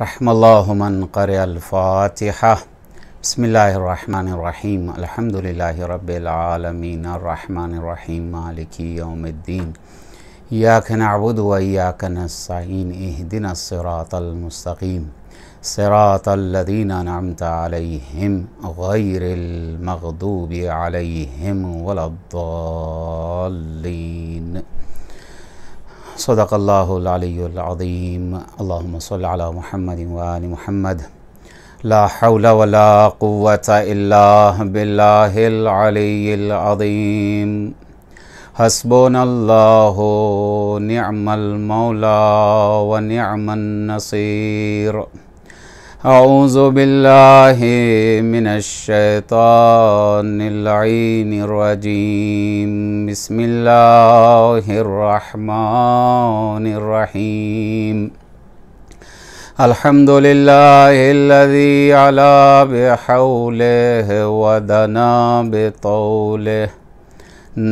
رحم الله من قرأ الفاتحة بسم الله الرحمن الرحيم الحمد لله رب العالمين الرحمن الرحيم مالك يوم الدين إياك نعبد وإياك نستعين اهدنا الصراط المستقيم صراط الذين أنعمت عليهم غير المغضوب عليهم ولا الضالين صدق الله العلي العظيم اللهم صل على محمد وآل محمد لا حول ولا قوة إلا بالله العلي العظيم حسبنا الله نعم المولى ونعم النصير أعوذ بالله من الشيطان اللعين الرجيم بسم الله الرحمن الرحيم الحمد لله الذي على بحوله ودنا بطوله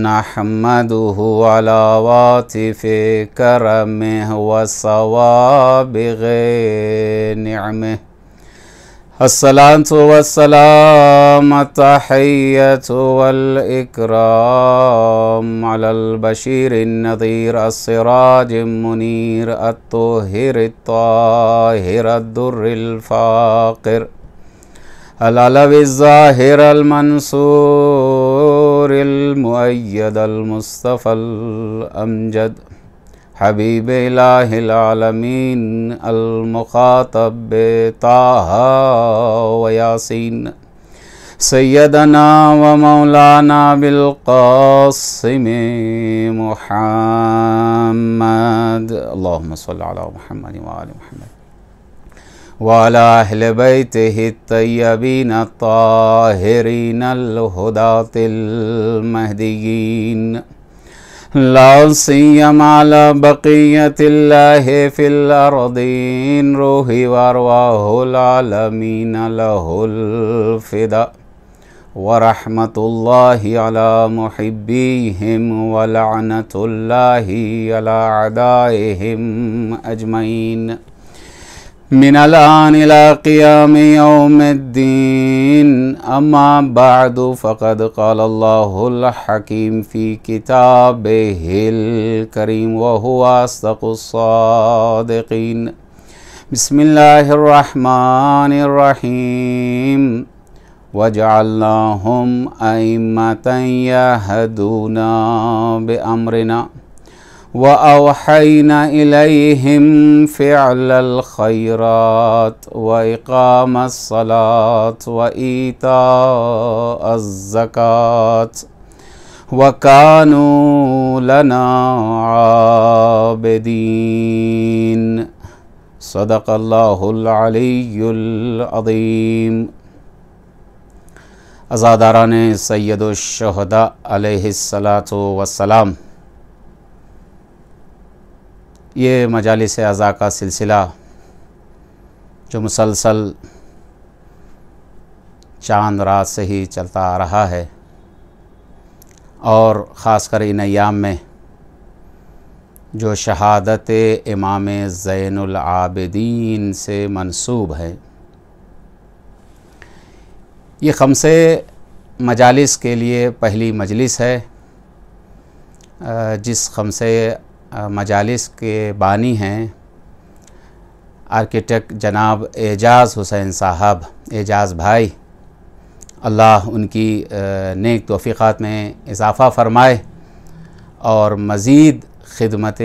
نحمده على واتف كرمه وصوابغ نعمه الصلاة والسلام التحية والإكرام على البشير النذير السراج المنير الطهر الطاهر الدر الفاقر العلوي الظاهر المنصور المؤيد المصطفى الأمجد حبيب إله العالمين المخاطب بطه وياسين سيدنا ومولانا بالقاسم محمد اللهم صل على محمد وعلى محمد وعلى أهل بيته الطيبين الطاهرين الهداة المهديين لا سيما على بقية الله في الأرضين روحي وأرواه العالمين له الفداء ورحمة الله على محبيهم ولعنة الله على أعدائهم أجمعين من الآن إلى قيام يوم الدين أما بعد فقد قال الله الحكيم في كتابه الكريم وهو أصدق الصادقين بسم الله الرحمن الرحيم وجعلناهم أئمة يهدون بأمرنا وأوحينا إليهم فعل الخيرات وإقام الصلاة وإيتاء الزكاة وكانوا لنا عابدين صدق الله العلي العظيم अजादारान सैद शहदा सलात वसलाम ये मजालस अज़ा का सिलसिला जो मुसलसल चांद रात से ही चलता आ रहा है और ख़ासकर इन अयाम में जो शहादत इमाम ज़ैनआबदीन से मंसूब है ये खमसे मजालिस के लिए पहली मजलिस है जिस खमसे मजालस के बानी हैं आर्किटेक्ट जनाब एजाज़ हुसैन साहब एजाज़ भाई अल्लाह उनकी नेक तोफ़ीक़ात में इजाफ़ा फ़रमाए और मज़ीद ख़िदमत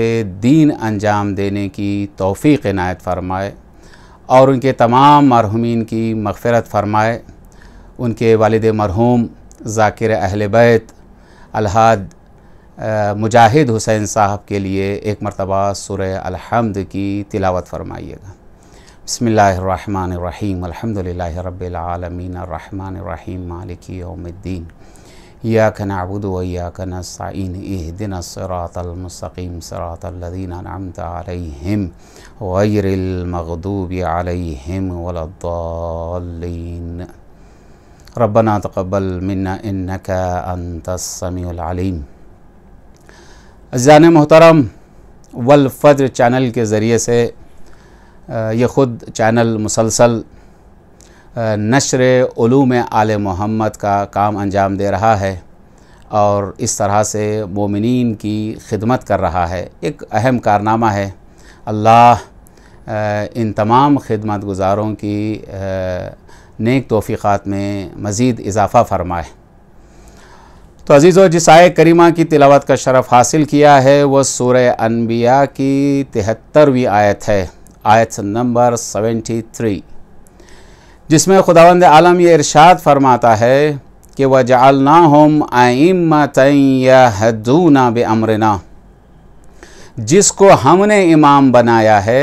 दीन अंजाम देने की तोफ़ी इनायत फ़रमाए और उनके तमाम मरहूमिन की मगफ़रत फ़रमाए उनके वालद मरहूम ज़ाकिर अहल बैत अलहाद मुजाहिद हुसैन साहब के लिए एक मरतबा सुर अलहमद की तिलावत फरमाइएगा बसमीम अल्हम्दुलिल्लाह रब्बिलआलमीन अर्रहमान अर्रहीम मालिकी यौमिद्दीन इयाक नअबुदु व इयाक नस्तईन इहदिनस सिरातल मुस्तकीम सिरातल लजीना अनअमत अलैहिम गैरिल मगदूबि अलैहिम अजान मोहतरम वलफ्र चैनल के ज़रिए से ये ख़ुद चैनल मुसलसल नशर ूम आल मोहम्मद का काम अंजाम दे रहा है और इस तरह से मोमिन की खिदमत कर रहा है एक अहम कारनामा है अल्लाह इन तमाम खिदमत गुजारों की नेक तोफ़ीक़ात में मज़ीद इजाफ़ा फरमाए तो अज़ीज़ जिसाए करीमा की तिलावत का शरफ़ हासिल किया है वह सूर्य अनबिया की तिहत्तरवीं आयत है आयत नंबर सेवेंटी थ्री जिसमें खुदावंद आलम ये इरशाद फरमाता है कि वह जालना हम ना बे अमरना जिसको हमने इमाम बनाया है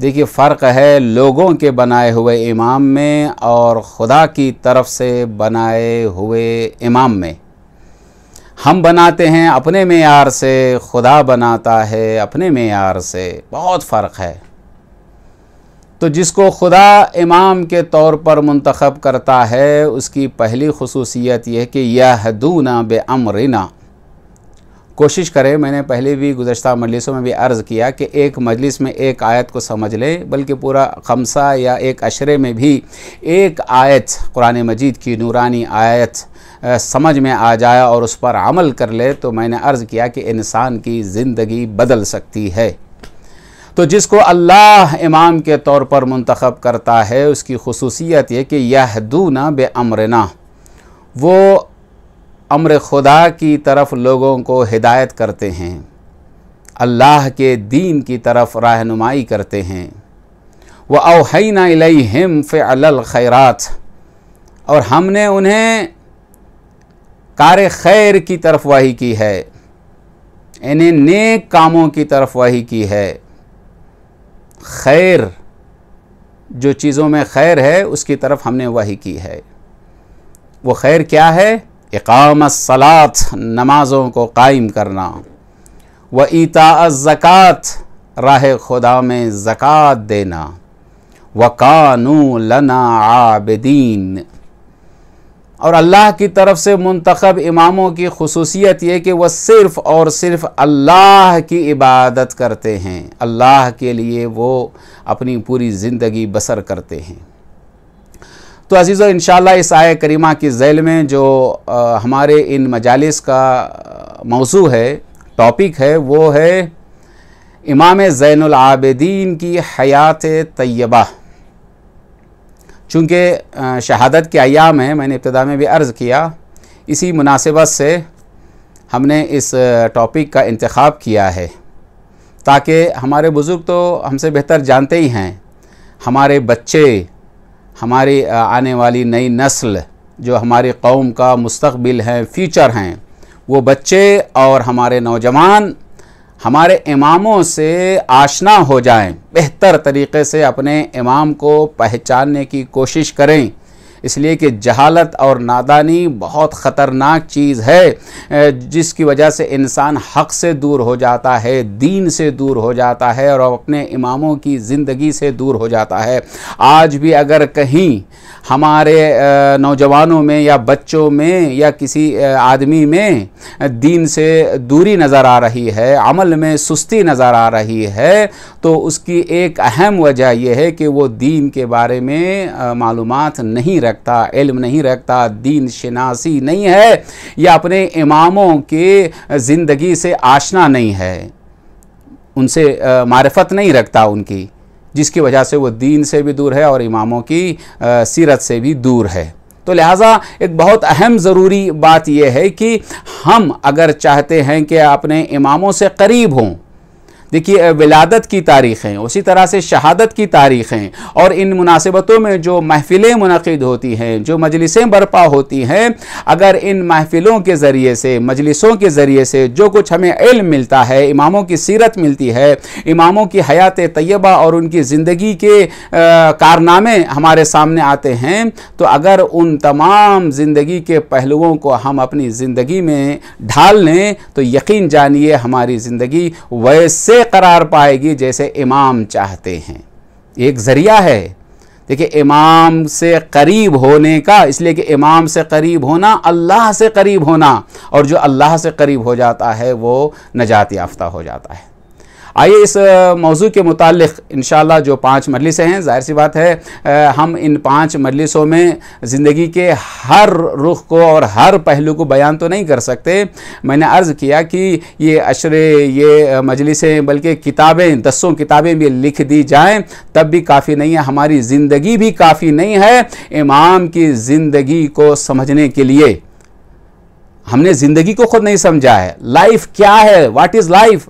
देखिए फ़र्क है लोगों के बनाए हुए इमाम में और ख़ुदा की तरफ से बनाए हुए इमाम में हम बनाते हैं अपने मैार से खुदा बनाता है अपने मैार से बहुत फ़र्क है तो जिसको खुदा इमाम के तौर पर मंतखब करता है उसकी पहली खसूसियत यह कि यह दूना अमरना कोशिश करें मैंने पहले भी गुजशत मजलिसों में भी अर्ज़ किया कि एक मजलिस में एक आयत को समझ लें बल्कि पूरा खमसा या एक अशरे में भी एक आयत कुरान मजीद की नूरानी आयत समझ में आ जाए और उस पर अमल कर ले तो मैंने अर्ज़ किया कि इंसान की ज़िंदगी बदल सकती है तो जिसको अल्लाह इमाम के तौर पर मंतखब करता है उसकी खसूसियत यह कि यह ना बे अमरना वो अम्र खुदा की तरफ लोगों को हिदायत करते हैं अल्लाह के दीन की तरफ रहनुमाई करते हैं वह अवहैना हिम फ़ल खैरात और हमने उन्हें कार खैर की तरफ वही की है इन्हें नेक कामों की तरफ वही की है खैर जो चीज़ों में खैर है उसकी तरफ हमने वही की है वो खैर क्या है इकाम सलात नमाज़ों को कायम करना व ईता ज़क़़त राह खुदा में ज़क़़त देना व कानू लना आबदीन और अल्लाह की तरफ से मुंतखब इमामों की खसूसियत ये कि वह सिर्फ़ और सिर्फ़ अल्लाह की इबादत करते हैं अल्लाह के लिए वो अपनी पूरी ज़िंदगी बसर करते हैं तो अजीज़ इन इस आय करीमा की जैल में जो आ, हमारे इन मजालस का मौजू है टॉपिक है वो है इमाम ज़ैनआबदीन की हयात तयबा चूँकि शहादत के अयाम हैं मैंने इब्तदा में भी अर्ज़ किया इसी मुनासिबत से हमने इस टॉपिक का इंतखब किया है ताकि हमारे बुज़ुर्ग तो हमसे बेहतर जानते ही हैं हमारे बच्चे हमारी आने वाली नई नस्ल जो हमारी कौम का मुस्तबिल हैं फ्यूचर हैं वो बच्चे और हमारे नौजवान हमारे इमामों से आशना हो जाएं बेहतर तरीके से अपने इमाम को पहचानने की कोशिश करें इसलिए कि जहालत और नादानी बहुत ख़तरनाक चीज़ है जिसकी वजह से इंसान हक से दूर हो जाता है दीन से दूर हो जाता है और अपने इमामों की ज़िंदगी से दूर हो जाता है आज भी अगर कहीं हमारे नौजवानों में या बच्चों में या किसी आदमी में दीन से दूरी नज़र आ रही है अमल में सुस्ती नज़र आ रही है तो उसकी एक अहम वजह यह है कि वो दीन के बारे में मालूम नहीं रख रखता इल्म नहीं रखता दीन शनासी नहीं है या अपने इमामों के ज़िंदगी से आशना नहीं है उनसे मारफत नहीं रखता उनकी जिसकी वजह से वो दीन से भी दूर है और इमामों की सीरत से भी दूर है तो लिहाजा एक बहुत अहम ज़रूरी बात यह है कि हम अगर चाहते हैं कि अपने इमामों से करीब हों देखिए विलादत की तारीखें उसी तरह से शहादत की तारीखें और इन मुनासिबतों में जो महफ़िलें मनद होती हैं जो मजलिसें बर्पा होती हैं अगर इन महफ़िलों के ज़रिए से मजलिसों के ज़रिए से जो कुछ हमें इल्म मिलता है इमामों की सीरत मिलती है इमामों की हयात तयबा और उनकी ज़िंदगी के कारनामे हमारे सामने आते हैं तो अगर उन तमाम ज़िंदगी के पहलुओं को हम अपनी ज़िंदगी में ढाल लें तो यकीन जानिए हमारी ज़िंदगी वैसे करार पाएगी जैसे इमाम चाहते हैं एक ज़रिया है देखिए इमाम से करीब होने का इसलिए कि इमाम से करीब होना अल्लाह से करीब होना और जो अल्लाह से करीब हो जाता है वो नजात याफ्ता हो जाता है आइए इस मौजू के मुतल इन जो पाँच मजलिसें हैं ज़ाहिर सी बात है हम इन पाँच मजलिसों में ज़िंदगी के हर रुख को और हर पहलू को बयान तो नहीं कर सकते मैंने अर्ज़ किया कि ये अशरे ये मजलिसें बल्कि किताबें दसों किताबें भी लिख दी जाएँ तब भी काफ़ी नहीं है हमारी ज़िंदगी भी काफ़ी नहीं है इमाम की ज़िंदगी को समझने के लिए हमने ज़िंदगी को खुद नहीं समझा है लाइफ क्या है वाट इज़ लाइफ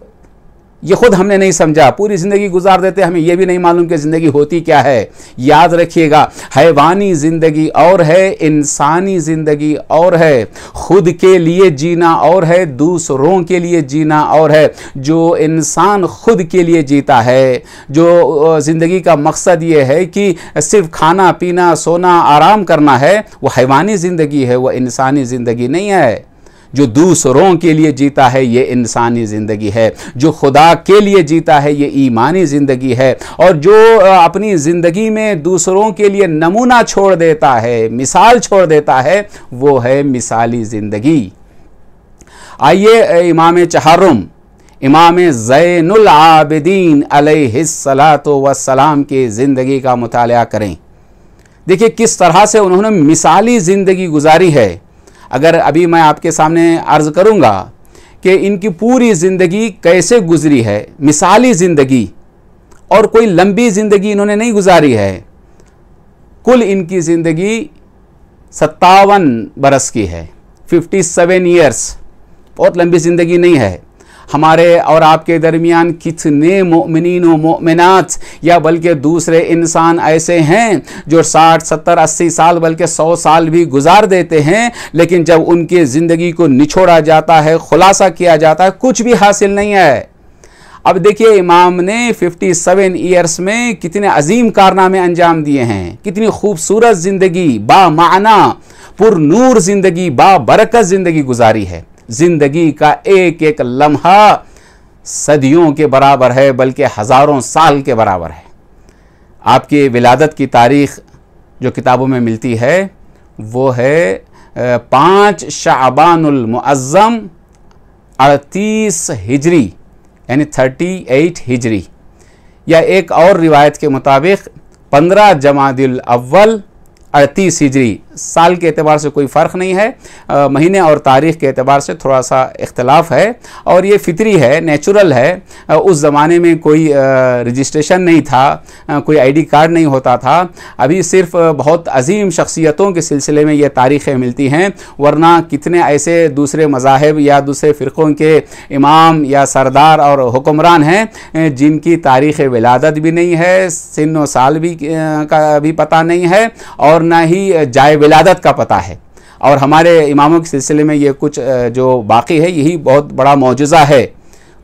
ये खुद हमने नहीं समझा पूरी ज़िंदगी गुजार देते हमें यह भी नहीं मालूम कि ज़िंदगी होती क्या है याद रखिएगा हैवानी ज़िंदगी और है इंसानी ज़िंदगी और है खुद के लिए जीना और है दूसरों के लिए जीना और है जो इंसान खुद के लिए जीता है जो ज़िंदगी का मकसद ये है कि सिर्फ खाना पीना सोना आराम करना है वो हैवानी ज़िंदगी है वह इंसानी ज़िंदगी नहीं है जो दूसरों के लिए जीता है ये इंसानी ज़िंदगी है जो खुदा के लिए जीता है ये ईमानी ज़िंदगी है और जो अपनी ज़िंदगी में दूसरों के लिए नमूना छोड़ देता है मिसाल छोड़ देता है वो है मिसाली ज़िंदगी आइए इमाम चहारुम इमाम ज़ैनुल आबिदीन अलैहिस्सलातो वसलाम की ज़िंदगी का मुताल करें देखिए किस तरह से उन्होंने मिसाली ज़िंदगी गुजारी है अगर अभी मैं आपके सामने अर्ज़ करूँगा कि इनकी पूरी ज़िंदगी कैसे गुजरी है मिसाली ज़िंदगी और कोई लंबी ज़िंदगी इन्होंने नहीं गुजारी है कुल इनकी ज़िंदगी सत्तावन बरस की है फिफ्टी सेवन ईयर्स बहुत लंबी ज़िंदगी नहीं है हमारे और आपके दरमियान कितने मोमिन मोमिनत या बल्कि दूसरे इंसान ऐसे हैं जो साठ सत्तर अस्सी साल बल्कि सौ साल भी गुजार देते हैं लेकिन जब उनके ज़िंदगी को निछोड़ा जाता है खुलासा किया जाता है कुछ भी हासिल नहीं है अब देखिए इमाम ने 57 सेवन ईयर्स में कितने अजीम कारनामे अंजाम दिए हैं कितनी खूबसूरत ज़िंदगी बा बामाना पुरूर ज़िंदगी बरकत ज़िंदगी गुजारी है ज़िंदगी का एक एक लम्हा सदियों के बराबर है बल्कि हज़ारों साल के बराबर है आपकी विलादत की तारीख़ जो किताबों में मिलती है वो है पाँच शाबानमज़म अड़तीस हिजरी यानी थर्टी एट हिजरी या एक और रिवायत के मुताबिक पंद्रह जमादिल अव्वल अड़तीस हिजरी साल के अतबार से कोई फ़र्क नहीं है आ, महीने और तारीख़ के अतबार से थोड़ा सा इख्तलाफ है और ये फितरी है नेचुरल है आ, उस ज़माने में कोई रजिस्ट्रेशन नहीं था आ, कोई आईडी कार्ड नहीं होता था अभी सिर्फ बहुत अजीम शख्सियतों के सिलसिले में ये तारीख़ें मिलती हैं वरना कितने ऐसे दूसरे मजाहब या दूसरे फ़िरक़ों के इमाम या सरदार और हुक्मरान हैं जिनकी तारीख़ विलादत भी नहीं है सिन व साल भी का भी पता नहीं है और ना ही जाए विलादत का पता है और हमारे इमामों के सिलसिले में ये कुछ जो बाकी है यही बहुत बड़ा मुजज़ा है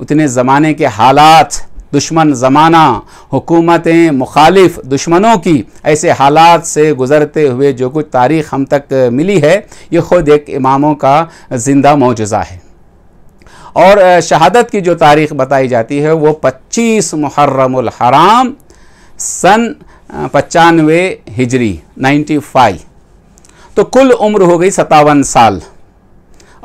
उतने ज़माने के हालात दुश्मन ज़माना हुकूमतें मुखालिफ दुश्मनों की ऐसे हालात से गुज़रते हुए जो कुछ तारीख़ हम तक मिली है ये ख़ुद एक इमामों का ज़िंदा मुजज़ा है और शहादत की जो तारीख़ बताई जाती है वो 25 मुहर्रम हराम सन पचानवे हिजरी 95 तो कुल उम्र हो गई सतावन साल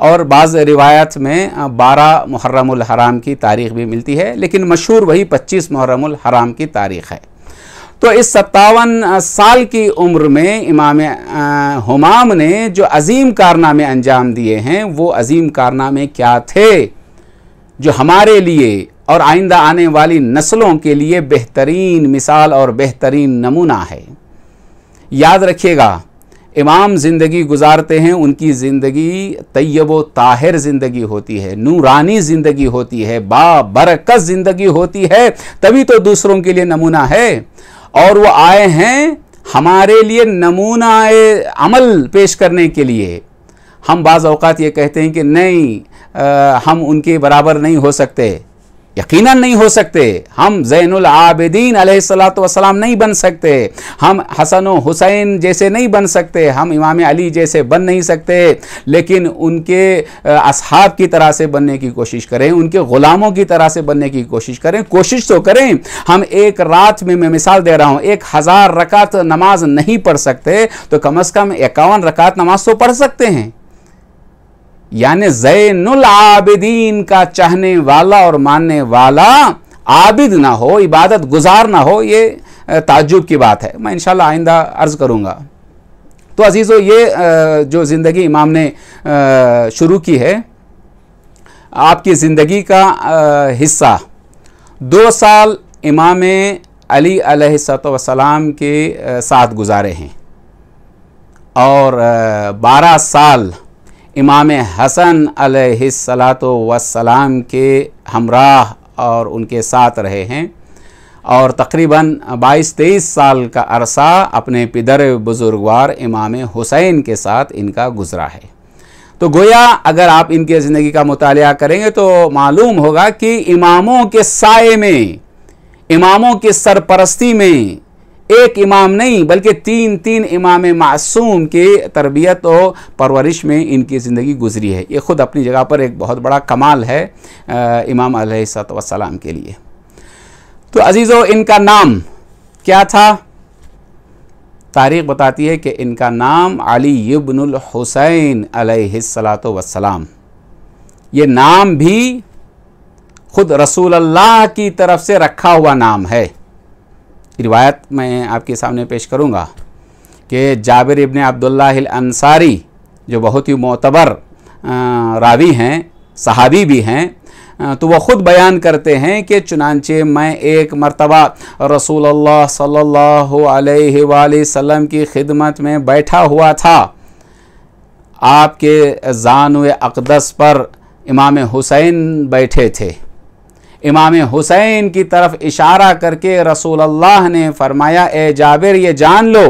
और बाज़ रिवायत में बारह मुहर्रम हराम की तारीख भी मिलती है लेकिन मशहूर वही पच्चीस मुहर्रम हराम की तारीख है तो इस सत्तावन साल की उम्र में इमाम हमाम ने जो अजीम कारनामे अंजाम दिए हैं वो अजीम कारनामे क्या थे जो हमारे लिए और आइंदा आने वाली नस्लों के लिए बेहतरीन मिसाल और बेहतरीन नमूना है याद रखिएगा इमाम ज़िंदगी गुजारते हैं उनकी ज़िंदगी तयब ताहिर ज़िंदगी होती है नूरानी ज़िंदगी होती है बाबरकत ज़िंदगी होती है तभी तो दूसरों के लिए नमूना है और वो आए हैं हमारे लिए नमूना अमल पेश करने के लिए हम बाज़ अवकात ये कहते हैं कि नहीं आ, हम उनके बराबर नहीं हो सकते यकीनन नहीं हो सकते हम जैनुल आबिदीन सलाम नहीं बन सकते हम हसन हुसैन जैसे नहीं बन सकते हम इमाम अली जैसे बन नहीं सकते लेकिन उनके असहाब की तरह से बनने की कोशिश करें उनके ग़ुलामों की तरह से बनने की कोशिश करें कोशिश तो करें हम एक रात में मैं मिसाल दे रहा हूँ एक हज़ार रकात नमाज नहीं पढ़ सकते तो कम अज़ कम इक्यावन रकात नमाज तो पढ़ सकते हैं यानी जैनुल आबिदीन का चाहने वाला और मानने वाला आबिद ना हो इबादत गुजार ना हो ये ताजुब की बात है मैं इंशाल्लाह आइंदा अर्ज़ करूँगा तो अजीज़ो ये जो ज़िंदगी इमाम ने शुरू की है आपकी ज़िंदगी का हिस्सा दो साल इमाम अली अलैहिस्सलाम के साथ गुजारे हैं और बारह साल इमाम हसन अलैहिस्सलातो वसलाम के हमराह और उनके साथ रहे हैं और तकरीबन 22-23 साल का अरसा अपने पिदर बुज़ुर्गवार इमाम हुसैन के साथ इनका गुज़रा है तो गोया अगर आप इनके ज़िंदगी का मुताल करेंगे तो मालूम होगा कि इमामों के साय में इमामों की सरपरस्ती में एक इमाम नहीं बल्कि तीन तीन इमाम मासूम की तरबियत और परवरिश में इनकी ज़िंदगी गुजरी है ये ख़ुद अपनी जगह पर एक बहुत बड़ा कमाल है आ, इमाम सलाम के लिए तो अजीज़ो इनका नाम क्या था तारीख बताती है कि इनका नाम अली इब्नुल हुसैन अलैहिस्सलातो वसलाम ये नाम भी खुद रसूल अल्लाह की तरफ से रखा हुआ नाम है रिवायत मैं आपके सामने पेश करूँगा कि जाबिर इबन अब्दुल्लासारी अंसारी जो बहुत ही मोतबर रावी हैं सहाबी भी हैं तो वह ख़ुद बयान करते हैं कि चुनानचे मैं एक मरतबा रसूल सल्लाम की खिदमत में बैठा हुआ था आपके जान अकदस पर इमाम हुसैन बैठे थे इमाम हुसैन की तरफ इशारा करके रसूल अल्लाह ने फरमाया ए जाबिर ये जान लो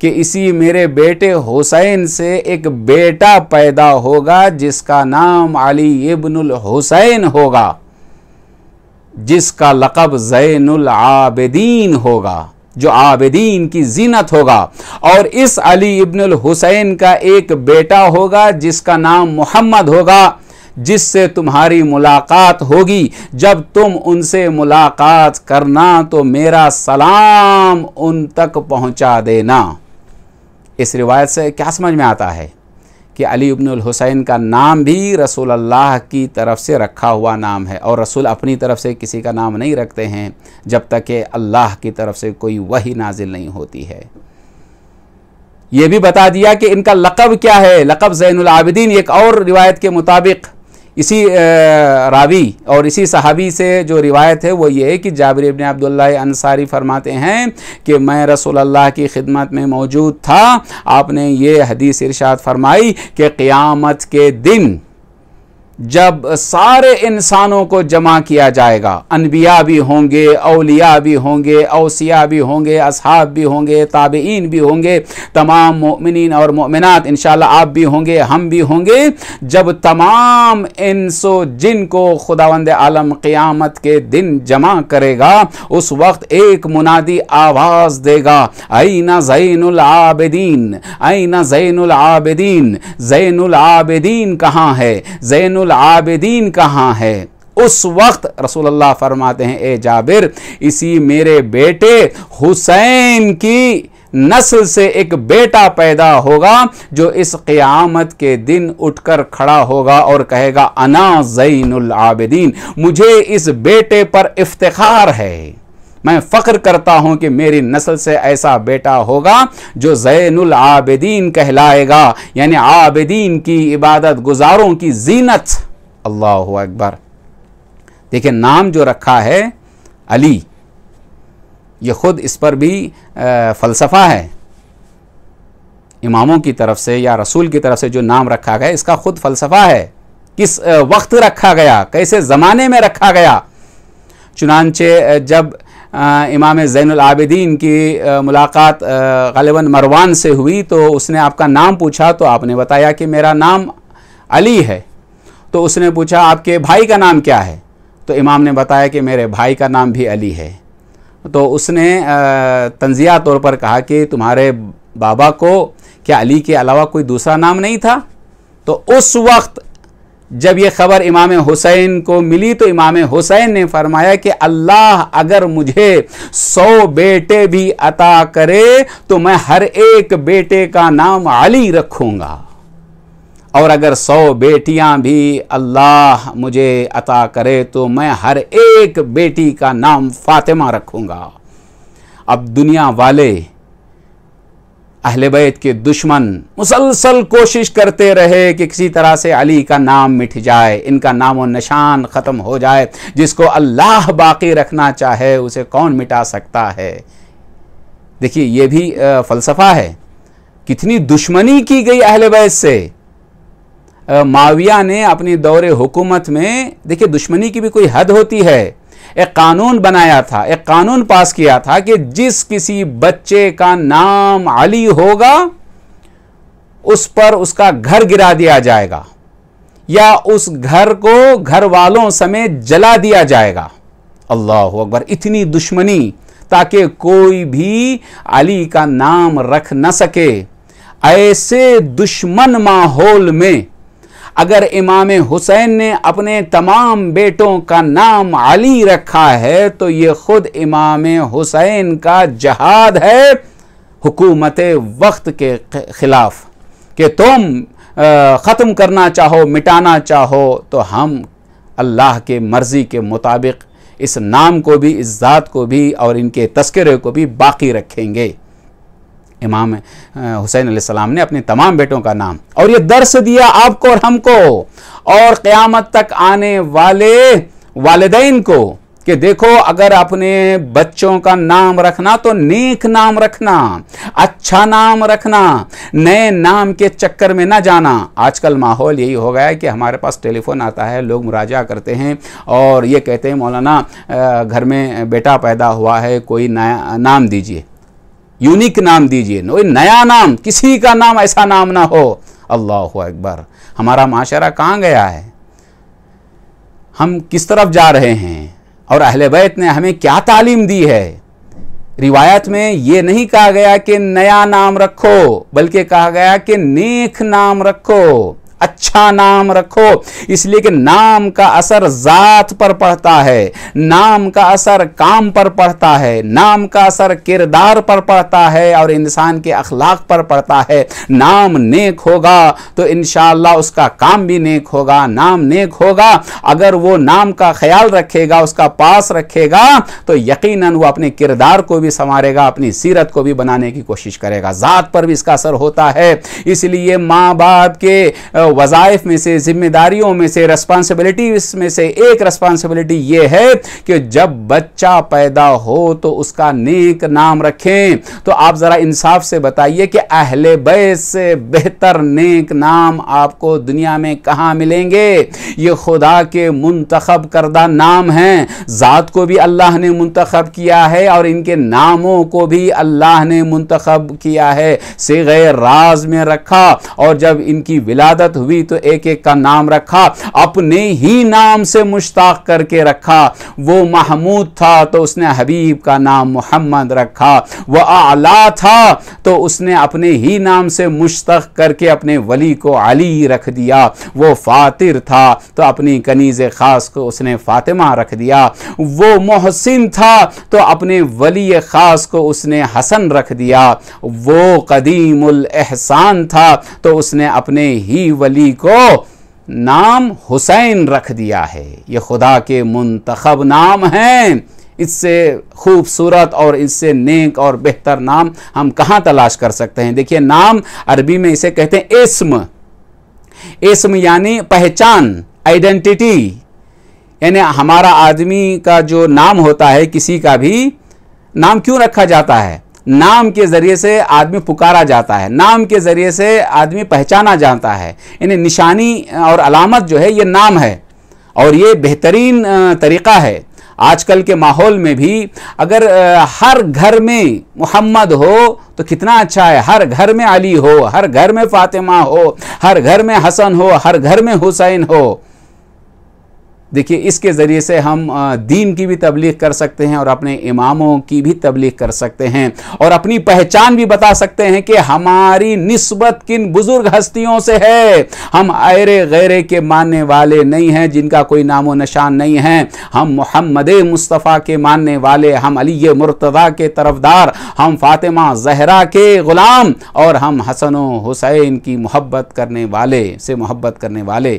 कि इसी मेरे बेटे हुसैन से एक बेटा पैदा होगा जिसका नाम अली इब्नुल हुसैन होगा जिसका लक़ब ज़ैनुल आबदीन होगा जो आबदीन की जीनत होगा और इस अली इब्नुल हुसैन का एक बेटा होगा जिसका नाम मोहम्मद होगा जिससे तुम्हारी मुलाकात होगी जब तुम उनसे मुलाकात करना तो मेरा सलाम उन तक पहुंचा देना इस रिवायत से क्या समझ में आता है कि अली इब्न हुसैन का नाम भी रसूल अल्लाह की तरफ से रखा हुआ नाम है और रसूल अपनी तरफ से किसी का नाम नहीं रखते हैं जब तक कि अल्लाह की तरफ से कोई वही नाजिल नहीं होती है ये भी बता दिया कि इनका लकब क्या है लकब जैन आबिदीन एक और रिवायत के मुताबिक इसी रावी और इसी सहाबी से जो रिवायत है वो ये है कि जाबिर इबन अब्दुल्ला अंसारी फरमाते हैं कि मैं रसूल अल्लाह की खिदमत में मौजूद था आपने ये हदीस इरशाद फरमाई कि क़यामत के दिन जब सारे इंसानों को जमा किया जाएगा अनबिया भी होंगे अलिया भी होंगे अवसिया भी होंगे असहाब भी होंगे ताबेन भी होंगे तमाम ममिन और मोमिनत इन आप भी होंगे हम भी होंगे जब तमाम इंसो जिन को खुदावंद आलम क़ियामत के दिन जमा करेगा उस वक्त एक मुनादी आवाज़ देगा आई आईना जैन आईना जैन ज़ैनआबदीन कहाँ है ज़ैन ज़ैनुल आबिदीन कहाँ है उस वक्त रसूलुल्लाह फरमाते हैं ए जाबिर इसी मेरे बेटे हुसैन की नस्ल से एक बेटा पैदा होगा जो इस क़यामत के दिन उठकर खड़ा होगा और कहेगा अना जैनुल आबिदीन मुझे इस बेटे पर इफ्तिखार है मैं फ़ख्र करता हूं कि मेरी नस्ल से ऐसा बेटा होगा जो जैनुल आबदीन कहलाएगा यानी आबदीन की इबादत गुजारों की जीनत अल्लाह अकबर देखिए नाम जो रखा है अली ये ख़ुद इस पर भी फ़लसफ़ा है इमामों की तरफ से या रसूल की तरफ से जो नाम रखा गया इसका ख़ुद फ़लसफ़ा है किस वक्त रखा गया कैसे ज़माने में रखा गया चुनानचे जब इमाम आबिदीन की मुलाकात गलबा मरवान से हुई तो उसने आपका नाम पूछा तो आपने बताया कि मेरा नाम अली है तो उसने पूछा आपके भाई का नाम क्या है तो इमाम ने बताया कि मेरे भाई का नाम भी अली है तो उसने तंजिया तौर पर कहा कि तुम्हारे बाबा को क्या अली के अलावा कोई दूसरा नाम नहीं था तो उस वक्त जब ये खबर इमाम हुसैन को मिली तो इमाम हुसैन ने फरमाया कि अल्लाह अगर मुझे सौ बेटे भी अता करे तो मैं हर एक बेटे का नाम अली रखूँगा और अगर सौ बेटियां भी अल्लाह मुझे अता करे तो मैं हर एक बेटी का नाम फातिमा रखूँगा अब दुनिया वाले अहल बैत के दुश्मन मुसलसल कोशिश करते रहे कि किसी तरह से अली का नाम मिट जाए इनका नाम व निशान ख़त्म हो जाए जिसको अल्लाह बाकी रखना चाहे उसे कौन मिटा सकता है देखिए ये भी फ़लसफ़ा है कितनी दुश्मनी की गई अहल बैत से माविया ने अपने दौरे हुकूमत में देखिए दुश्मनी की भी कोई हद होती है एक कानून बनाया था एक कानून पास किया था कि जिस किसी बच्चे का नाम अली होगा उस पर उसका घर गिरा दिया जाएगा या उस घर को घर वालों समेत जला दिया जाएगा अल्लाह अकबर इतनी दुश्मनी ताकि कोई भी अली का नाम रख न सके ऐसे दुश्मन माहौल में अगर इमाम हुसैन ने अपने तमाम बेटों का नाम अली रखा है तो ये खुद इमाम हुसैन का जहाद है हुकूमत वक्त के ख़िलाफ़ कि तुम ख़त्म करना चाहो मिटाना चाहो तो हम अल्लाह के मर्ज़ी के मुताबिक इस नाम को भी इस ज़ात को भी और इनके तस्करे को भी बाकी रखेंगे इमाम हुसैन सलाम ने अपने तमाम बेटों का नाम और ये दर्श दिया आपको और हमको और क्यामत तक आने वाले वालदेन को कि देखो अगर अपने बच्चों का नाम रखना तो नेक नाम रखना अच्छा नाम रखना नए नाम के चक्कर में ना जाना आजकल माहौल यही हो गया है कि हमारे पास टेलीफोन आता है लोग मुराजा करते हैं और ये कहते हैं मौलाना घर में बेटा पैदा हुआ है कोई नया नाम दीजिए यूनिक नाम दीजिए नो नया नाम किसी का नाम ऐसा नाम ना हो अल्लाह अकबर हमारा माशरा कहाँ गया है हम किस तरफ जा रहे हैं और अहल बैत ने हमें क्या तालीम दी है रिवायत में ये नहीं कहा गया कि नया नाम रखो बल्कि कहा गया कि नेक नाम रखो अच्छा नाम रखो इसलिए कि नाम का असर ज़ात पर पड़ता है नाम का असर काम पर पड़ता है नाम का असर किरदार पर पड़ता है और इंसान के अखलाक पर पड़ता है नाम नेक होगा तो इन उसका काम भी नेक होगा नाम नेक होगा अगर वो नाम का ख्याल रखेगा उसका पास रखेगा तो यकीन वो अपने किरदार को भी संवारेगा अपनी सीरत को भी बनाने की कोशिश करेगा ज़ात पर भी इसका असर होता है इसलिए माँ बाप के वजायफ में से ज़िम्मेदारियों में से रेस्पॉन्सिबिलिटी में से एक रस्पॉन्सिबिलिटी यह है कि जब बच्चा पैदा हो तो उसका नेक नाम रखें तो आप ज़रा इंसाफ से बताइए कि अहल बैस से बेहतर नेक नाम आपको दुनिया में कहाँ मिलेंगे ये खुदा के मुंतखब करदा नाम है ज़ात को भी अल्लाह ने मुंतखब किया है और इनके नामों को भी अल्लाह ने मुंतखब किया है से गैर राज में रखा और जब इनकी विलादत हुई तो एक एक का नाम रखा अपने ही नाम से मुश्ताक करके रखा वो महमूद था तो उसने हबीब का नाम मोहम्मद रखा वह आला था तो उसने अपने ही नाम से मुश्तक करके अपने वली को अली रख दिया वो फातिर था तो अपनी कनीज़ ख़ास को उसने फ़ातिमा रख दिया वो मोहसिन था तो अपने वली ख़ास को उसने हसन रख दिया वो कदीमुल एहसान था तो उसने अपने ही वली को नाम हुसैन रख दिया है ये खुदा के मंतखब नाम हैं इससे खूबसूरत और इससे नेक और बेहतर नाम हम कहाँ तलाश कर सकते हैं देखिए नाम अरबी में इसे कहते हैं इसम इसम यानी पहचान आइडेंटिटी यानी हमारा आदमी का जो नाम होता है किसी का भी नाम क्यों रखा जाता है नाम के ज़रिए से आदमी पुकारा जाता है नाम के ज़रिए से आदमी पहचाना जाता है यानी निशानी और अलामत जो है ये नाम है और ये बेहतरीन तरीक़ा है आजकल के माहौल में भी अगर हर घर में मोहम्मद हो तो कितना अच्छा है हर घर में अली हो हर घर में फातिमा हो हर घर में हसन हो हर घर में हुसैन हो देखिए इसके ज़रिए से हम दीन की भी तबलीग कर सकते हैं और अपने इमामों की भी तबलीग कर सकते हैं और अपनी पहचान भी बता सकते हैं कि हमारी नस्बत किन बुज़ुर्ग हस्तियों से है हम आयरे गैरे के मानने वाले नहीं हैं जिनका कोई नामो नशान नहीं है हम मोहम्मद मुस्तफ़ा के मानने वाले हम अली मुर्तदा के तरफदार हम फातिमा जहरा के ग़ुलाम और हम हसन हुसैन की मोहब्बत करने वाले से मोहब्बत करने वाले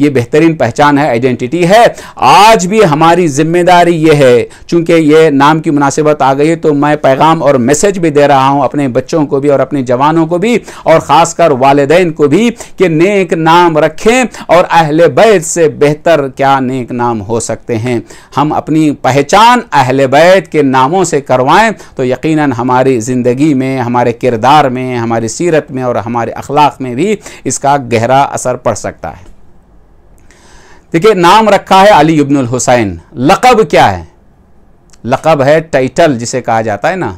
ये बेहतरीन पहचान है आइडेंटिटी है आज भी हमारी जिम्मेदारी ये है चूंकि ये नाम की मुनासिबत आ गई है तो मैं पैगाम और मैसेज भी दे रहा हूँ अपने बच्चों को भी और अपने जवानों को भी और ख़ासकर वालदेन को भी कि नेक नाम रखें और अहल बैत से बेहतर क्या नेक नाम हो सकते हैं हम अपनी पहचान अहल बैत के नामों से करवाएँ तो यकीन हमारी ज़िंदगी में हमारे किरदार में हमारी सीरत में और हमारे अखलाक में भी इसका गहरा असर पड़ सकता है देखिए नाम रखा है अली इब्नुल हुसैन लकब क्या है लकब है टाइटल जिसे कहा जाता है ना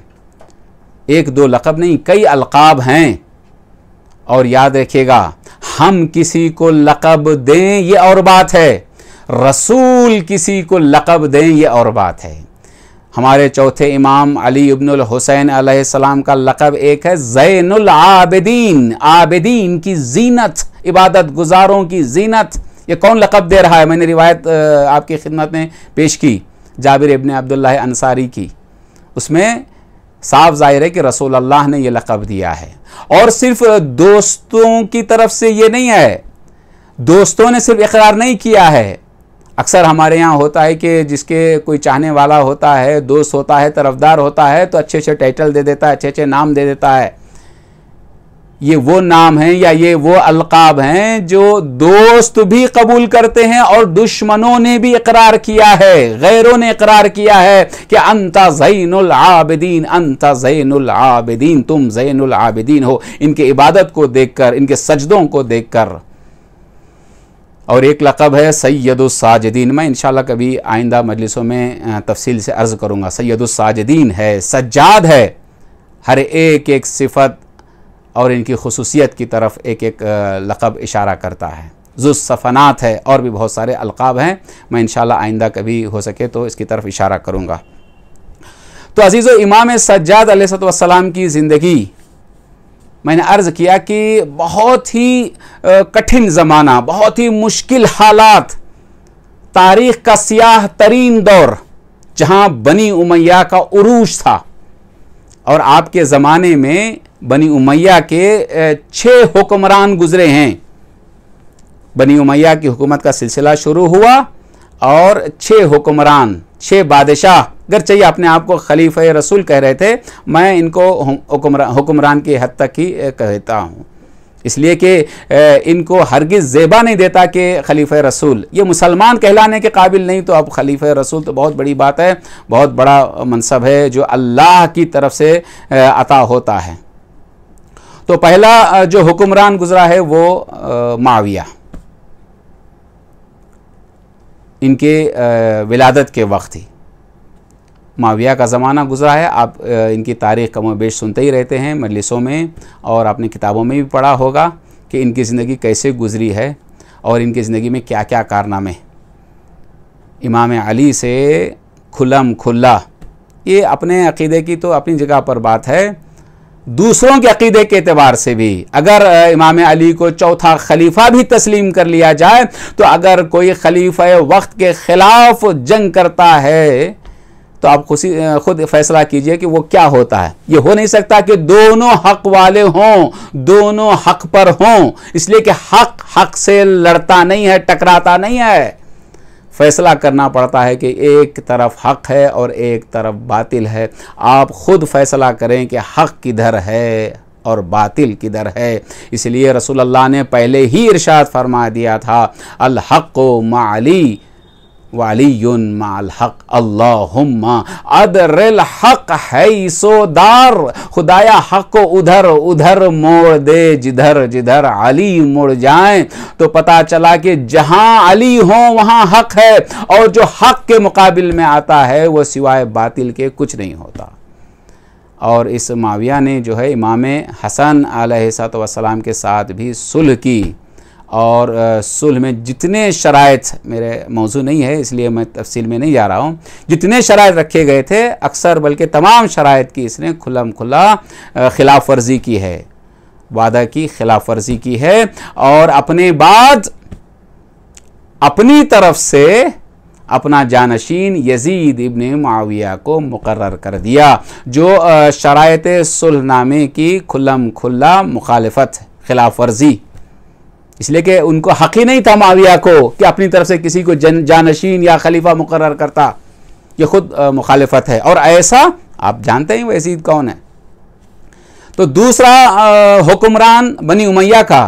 एक दो लकब नहीं कई अलकाब हैं और याद रखिएगा हम किसी को लकब दें ये और बात है रसूल किसी को लकब दें ये और बात है हमारे चौथे इमाम अली इब्नुल हुसैन सलाम का लकब एक है जैनुल आबदीन आबदीन की जीनत इबादत गुजारों की जीनत ये कौन लकब दे रहा है मैंने रिवायत आपकी खिदमत में पेश की जाबिर इबन अब्दुल्ला अंसारी की उसमें साफ जाहिर है कि रसूल अल्लाह ने यह लकब दिया है और सिर्फ दोस्तों की तरफ से ये नहीं है दोस्तों ने सिर्फ इकरार नहीं किया है अक्सर हमारे यहाँ होता है कि जिसके कोई चाहने वाला होता है दोस्त होता है तरफदार होता है तो अच्छे अच्छे टाइटल दे देता है अच्छे अच्छे नाम दे देता है ये वो नाम हैं या ये वो अलकाब हैं जो दोस्त भी कबूल करते हैं और दुश्मनों ने भी इकरार किया है गैरों ने इकरार किया है कि अंता जैनुल आबिदीन अंता जैनुल आबिदीन तुम जैनुल आबिदीन हो इनके इबादत को देखकर इनके सजदों को देखकर और एक लकब है सैदुलसाजदीन मैं इनशाला कभी आइंदा मजलिसों में तफसील से अर्ज़ करूँगा सैदुलसाजदीन है सज्जाद है हर एक एक सिफत और इनकी खसूसियत की तरफ एक एक लक़ब इशारा करता है जुसफ़नात है और भी बहुत सारे अलकाब हैं मैं इन आइंदा कभी हो सके तो इसकी तरफ इशारा करूँगा तो अजीज़ इमाम सज्जाद सलाम की ज़िंदगी मैंने अर्ज़ किया कि बहुत ही कठिन ज़माना बहुत ही मुश्किल हालात तारीख़ का सियाह तरीन दौर जहाँ बनी उमैया का उरूज था और आपके ज़माने में बनी उमैया के छह हुक्मरान गुजरे हैं बनी उमैया की हुकूमत का सिलसिला शुरू हुआ और छः हुक्मरान छः बादशाह अगर चाहिए अपने आप को खलीफ रसूल कह रहे थे मैं इनको हुक्मरान की हद तक ही कहता हूँ इसलिए कि इनको हरगिज़ जेबा नहीं देता कि खलीफ रसूल ये मुसलमान कहलाने के काबिल नहीं तो अब खलीफ रसूल तो बहुत बड़ी बात है बहुत बड़ा मनसब है जो अल्लाह की तरफ से अता होता है तो पहला जो हुक्मरान गुजरा है वो माविया इनके विलादत के वक्त ही माविया का ज़माना गुजरा है आप इनकी तारीख कम बेश सुनते ही रहते हैं मजलिसों में और आपने किताबों में भी पढ़ा होगा कि इनकी ज़िंदगी कैसे गुजरी है और इनकी ज़िंदगी में क्या क्या कारनामे इमाम अली से खुलम खुल्ला ये अपने अकीदे की तो अपनी जगह पर बात है दूसरों के अकीदे के अतबार से भी अगर इमाम अली को चौथा खलीफा भी तस्लीम कर लिया जाए तो अगर कोई खलीफा वक्त के ख़िलाफ़ जंग करता है तो आप खुशी खुद फैसला कीजिए कि वो क्या होता है ये हो नहीं सकता कि दोनों हक वाले हों दोनों हक पर हों इसलिए कि हक हक से लड़ता नहीं है टकराता नहीं है फैसला करना पड़ता है कि एक तरफ हक है और एक तरफ बातिल है आप खुद फैसला करें कि हक किधर है और बातिल किधर है इसलिए रसूल अल्लाह ने पहले ही इरशाद फरमा दिया था अलहक माली वाली माल हक अल्लाहुम्मा अदरिल हक है सोदार खुदाया हक को उधर उधर मोड़ दे जिधर जिधर अली मुड़ जाए तो पता चला कि जहां अली हो वहां हक है और जो हक के मुकाबले में आता है वो सिवाय बातिल के कुछ नहीं होता और इस माविया ने जो है इमाम हसन आलतम के साथ भी सुलह की और सुलह में जितने शरात मेरे मौजू नहीं है इसलिए मैं तफसील में नहीं जा रहा हूँ जितने शरात रखे गए थे अक्सर बल्कि तमाम शरात की इसने खुलम खुला खिलाफ वर्जी की है वादा की खिलाफ वर्जी की है और अपने बाद अपनी तरफ से अपना जानशीन यजीद इबन माविया को मुकर कर दिया जो शरात सुलहनामे की खुलम खुला मुखालफत खिलाफ वर्जी इसलिए कि उनको हक ही नहीं था माविया को कि अपनी तरफ से किसी को जन जानशीन या खलीफा मुकर करता ये खुद आ, मुखालफत है और ऐसा आप जानते हैं वैसी कौन है तो दूसरा हुक्मरान बनी उमैया का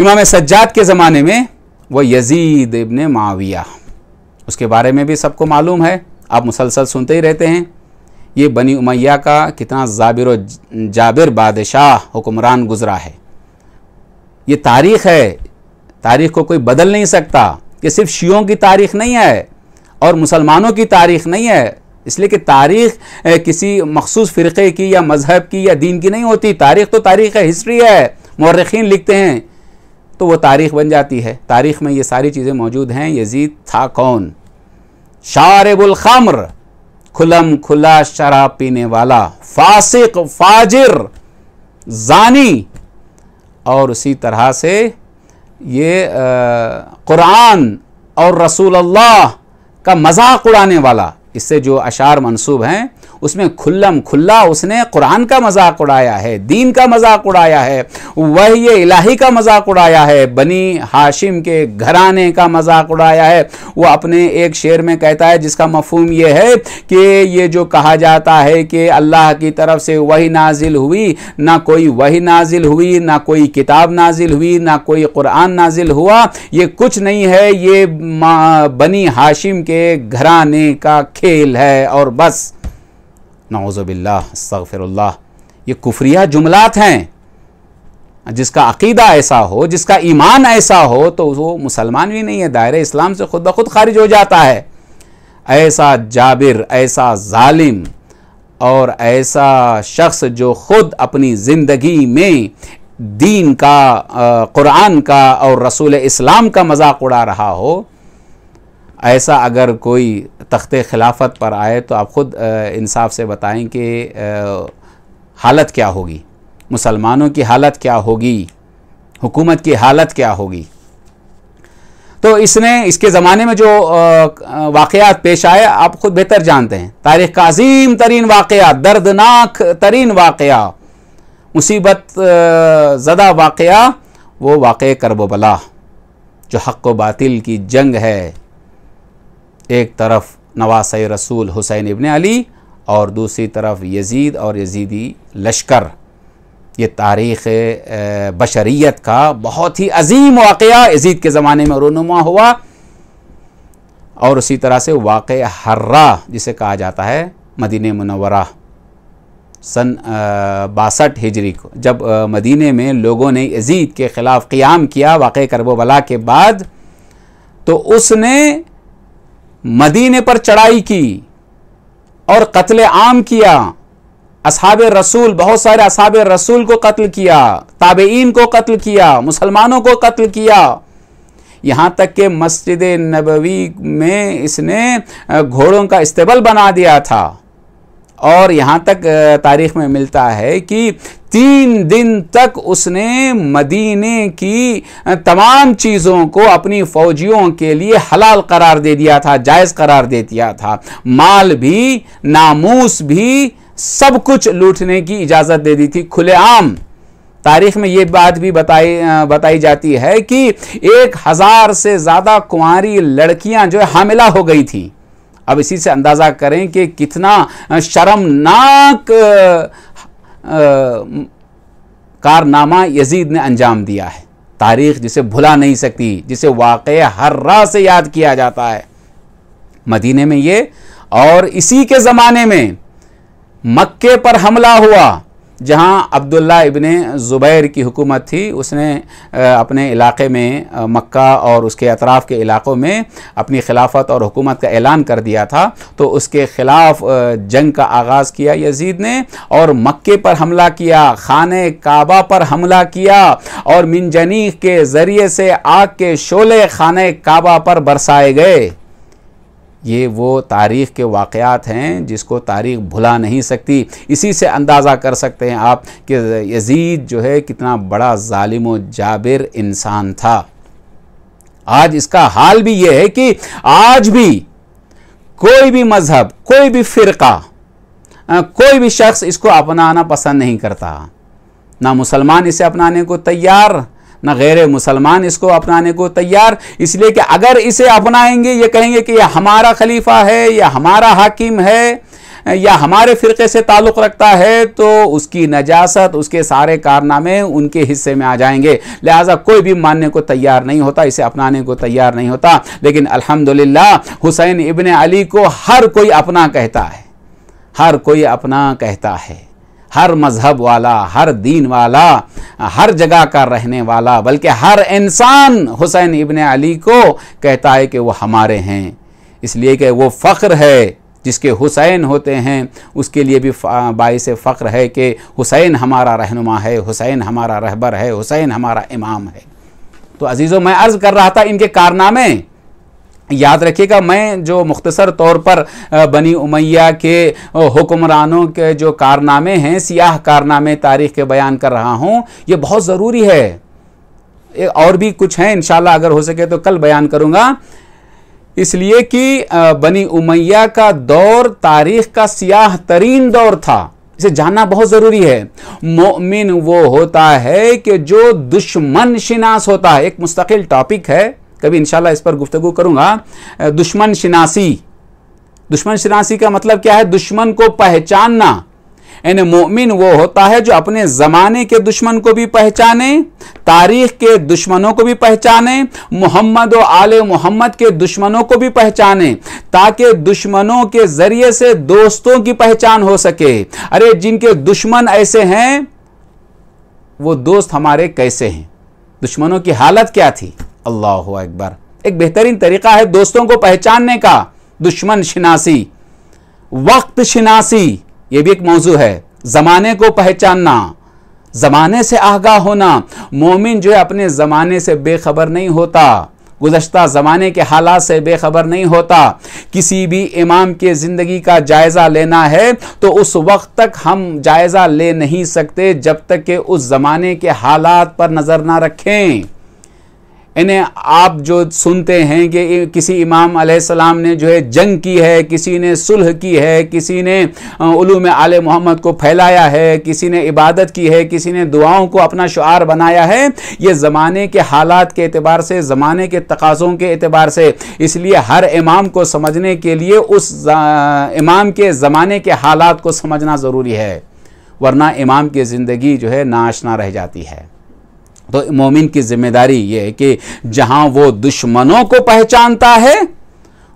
इमाम सज्जाद के ज़माने में वह यजीद इबन माविया उसके बारे में भी सबको मालूम है आप मुसलसल सुनते ही रहते हैं ये बनी उमैया का कितना जाबिर जाबिर बादशाह हुक्मरान गुजरा है ये तारीख है तारीख को कोई बदल नहीं सकता ये सिर्फ शियों की तारीख नहीं है और मुसलमानों की तारीख नहीं है इसलिए कि तारीख किसी मखसूस फ़िरक़े की या मज़हब की या दीन की नहीं होती तारीख तो तारीख है हिस्ट्री है मौरखीन लिखते हैं तो वो तारीख बन जाती है तारीख में ये सारी चीज़ें मौजूद हैं यजीद था कौन शारबुलखम्र खुलम खुला शराब पीने वाला फासिक फाजिर जानी और उसी तरह से ये कुरान और रसूल अल्लाह का मजाक उड़ाने वाला इससे जो अशार मंसूब हैं उसमें खुल्लम खुल्ला उसने कुरान का मजाक उड़ाया है दीन का मजाक उड़ाया है वह ये इलाही का मजाक उड़ाया है बनी हाशिम के घराने का मजाक उड़ाया है वह अपने एक शेर में कहता है जिसका मफहम यह है कि ये जो कहा जाता है कि अल्लाह की तरफ से वही नाजिल हुई ना कोई वही नाजिल हुई ना कोई किताब नाजिल हुई ना कोई कुरान नाजिल हुआ ये कुछ नहीं है ये बनी हाशिम के घराने का खेल है और बस नौजबिल्लाफ़िरल्ला ये कुफ्रिया जुमलात हैं जिसका अकीदा ऐसा हो जिसका ईमान ऐसा हो तो वो मुसलमान भी नहीं है दायरे इस्लाम से खुद ब खुद खारिज हो जाता है ऐसा जाबिर ऐसा ालिम और ऐसा शख्स जो खुद अपनी ज़िंदगी में दीन का कुरान का और रसूल इस्लाम का मजाक उड़ा रहा हो ऐसा अगर कोई तख्त खिलाफत पर आए तो आप ख़ुद इंसाफ से बताएं कि हालत क्या होगी मुसलमानों की हालत क्या होगी हुकूमत की हालत क्या होगी तो इसने इसके ज़माने में जो वाक़ात पेश आए आप ख़ुद बेहतर जानते हैं तारीख़ का अजीम तरीन वाक़ दर्दनाक तरीन वाक़ मुसीबत ज़दा वाक़ वो वाक़ करबला जो हक व बातिल की जंग है एक तरफ नवासा रसूल हुसैन इबन अली और दूसरी तरफ यजीद और यजीदी लश्कर ये तारीख़ बशरीत का बहुत ही अजीम वाक़ यजीद के ज़माने में रनुमा हुआ और उसी तरह से वाक़ हर्रा जिसे कहा जाता है मदीन मनवरा सन बासठ हिजरी को जब मदीने में लोगों ने यजीद के ख़िलाफ़ क़्याम किया वाक़ करबला के बाद तो उसने मदीने पर चढ़ाई की और कत्ल आम किया असहाब रसूल बहुत सारे असहाब रसूल को कत्ल किया ताबेन को कत्ल किया मुसलमानों को कत्ल किया यहाँ तक कि मस्जिद नबवी में इसने घोड़ों का इस्तेबल बना दिया था और यहाँ तक तारीख में मिलता है कि तीन दिन तक उसने मदीने की तमाम चीज़ों को अपनी फौजियों के लिए हलाल करार दे दिया था जायज़ करार दे दिया था माल भी नामूस भी सब कुछ लूटने की इजाज़त दे दी थी खुलेआम तारीख में ये बात भी बताई बताई जाती है कि एक हज़ार से ज़्यादा कुंवारी लड़कियां जो है हामिला हो गई थी अब इसी से अंदाज़ा करें कि कितना शर्मनाक कारनामा यजीद ने अंजाम दिया है तारीख जिसे भुला नहीं सकती जिसे वाक़ हर राह से याद किया जाता है मदीने में ये और इसी के ज़माने में मक्के पर हमला हुआ जहाँ अब्दुल्ला इबन ज़ुबैर की हुकूमत थी उसने अपने इलाके में मक्का और उसके अतराफ़ के इलाक़ों में अपनी खिलाफत और हुकूमत का ऐलान कर दिया था तो उसके ख़िलाफ़ जंग का आगाज़ किया यजीद ने और मक्के पर हमला किया खान काबा पर हमला किया और मिनजनी के ज़रिए से आग के शोले खान काबा पर बरसाए गए ये वो तारीख़ के वाकयात हैं जिसको तारीख़ भुला नहीं सकती इसी से अंदाज़ा कर सकते हैं आप कि यजीद जो है कितना बड़ा ालिम जाबिर इंसान था आज इसका हाल भी ये है कि आज भी कोई भी मज़हब कोई भी फ़िरका कोई भी शख्स इसको अपनाना पसंद नहीं करता ना मुसलमान इसे अपनाने को तैयार ना गैर मुसलमान इसको अपनाने को तैयार इसलिए कि अगर इसे अपनाएंगे ये कहेंगे कि यह हमारा खलीफा है या हमारा हाकिम है या हमारे फ़िरके से ताल्लुक़ रखता है तो उसकी नजासत उसके सारे कारनामे उनके हिस्से में आ जाएंगे लिहाजा कोई भी मानने को तैयार नहीं होता इसे अपनाने को तैयार नहीं होता लेकिन अल्हम्दुलिल्लाह हुसैन इबन अली को हर कोई अपना कहता है हर कोई अपना कहता है हर मज़हब वाला हर दीन वाला हर जगह का रहने वाला बल्कि हर इंसान हुसैन इबन अली को कहता है कि वो हमारे हैं इसलिए कि वो फ़ख्र है जिसके हुसैन होते हैं उसके लिए भी बायस फ़ख्र है कि हुसैन हमारा रहनुमा है हुसैन हमारा रहबर है हुसैन हमारा इमाम है तो अजीज़ों मैं अर्ज़ कर रहा था इनके कारनामे याद रखिएगा मैं जो मुख्तसर तौर पर बनी उमैया के हुक्मरानों के जो कारनामे हैं सियाह कारनामे तारीख के बयान कर रहा हूँ ये बहुत ज़रूरी है और भी कुछ हैं इन अगर हो सके तो कल बयान करूँगा इसलिए कि बनी उमैया का दौर तारीख का सियाह तरीन दौर था इसे जानना बहुत ज़रूरी है मोमिन वो होता है कि जो दुश्मन शिनास होता है एक मुस्तकिल टॉपिक है कभी इंशाल्लाह इस पर गुफ्तु करूंगा दुश्मन शिनासी दुश्मन शिनासी का मतलब क्या है दुश्मन को पहचानना यानी मोमिन वो होता है जो अपने ज़माने के दुश्मन को भी पहचाने तारीख के दुश्मनों को भी पहचाने मोहम्मद व आल मोहम्मद के दुश्मनों को भी पहचाने ताकि दुश्मनों के ज़रिए से दोस्तों की पहचान हो सके अरे जिनके दुश्मन ऐसे हैं वो दोस्त हमारे कैसे हैं दुश्मनों की हालत क्या थी अल्लाह अकबर एक बेहतरीन तरीका है दोस्तों को पहचानने का दुश्मन शिनासी वक्त शिनासी ये भी एक मौजू है ज़माने को पहचानना ज़माने से आगाह होना मोमिन जो है अपने ज़माने से बेखबर नहीं होता गुजशत ज़माने के हालात से बेखबर नहीं होता किसी भी इमाम के ज़िंदगी का जायज़ा लेना है तो उस वक्त तक हम जायज़ा ले नहीं सकते जब तक के उस ज़माने के हालात पर नज़र ना रखें इन्हें आप जो सुनते हैं कि किसी इमाम सलाम ने जो है जंग की है किसी ने सुलह की है किसी ने उलूम आल मोहम्मद को फैलाया है किसी ने इबादत की है किसी ने दुआओं को अपना शुआर बनाया है ये ज़माने के हालात के अतबार से ज़माने के तकाज़ों के अतबार से इसलिए हर इमाम को समझने के लिए उस इमाम के ज़माने के हालात को समझना ज़रूरी है वरना इमाम की ज़िंदगी जो है नाशना रह जाती है तो मोमिन की जिम्मेदारी यह है कि जहां वो दुश्मनों को पहचानता है